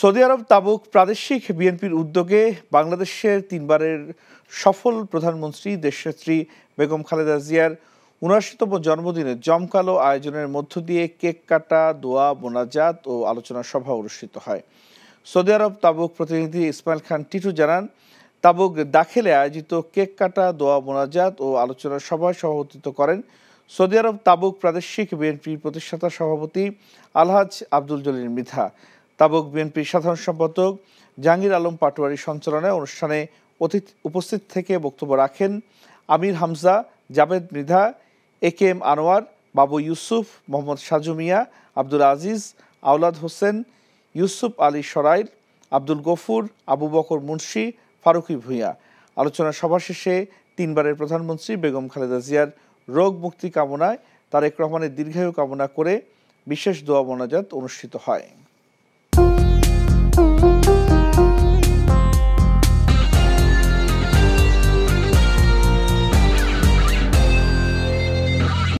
Saudi আরব তাবুক প্রাদেশিক বিএনপির উদ্যোগে বাংলাদেশের তিনবারের সফল প্রধানমন্ত্রী দেশনেত্রী বেগম খালেদা জিয়ার উনআশিতম জন্মদিনে জমকালো আয়োজনের মধ্য দিয়ে কেক কাটা দোয়া মোনাজাত ও আলোচনা সভা অনুষ্ঠিত হয় সৌদি আরব তাবুক প্রতিনিধি ইসমাইল খান টিটু জানান তাবুক দাখেলে আয়োজিত কেক কাটা দোয়া মোনাজাত ও আলোচনা সভায় সভাপতিত্ব করেন সৌদি আরব তাবুক প্রাদেশিক বিএনপির প্রতিষ্ঠাতা সভাপতি আলহাজ আব্দুল জলিল মিথা তাবক বিএনপির সাধারণ সম্পাদক জাহাঙ্গীর আলম পাটোয়ারির সঞ্চালনায় অনুষ্ঠানে অতীত উপস্থিত থেকে বক্তব্য রাখেন Amir Hamza Jabed Mridha A K M Anwar Babu Yusuf Mohammad সাজুমিয়া Abdul Aziz আওলাদ হোসেন ইউসুফ আলী সরাইল আব্দুল গফুর আবু বকর মুন্সি ফারুকি ভূঁইয়া আলোচনা সভা শেষে তিনবারের প্রধানমন্ত্রী বেগম খালেদা জিয়ার রোগ মুক্তি কামনায় তারেক রহমানের দীর্ঘায়ু কামনা করে বিশেষ দোয়া মোনাজাত অনুষ্ঠিত হয়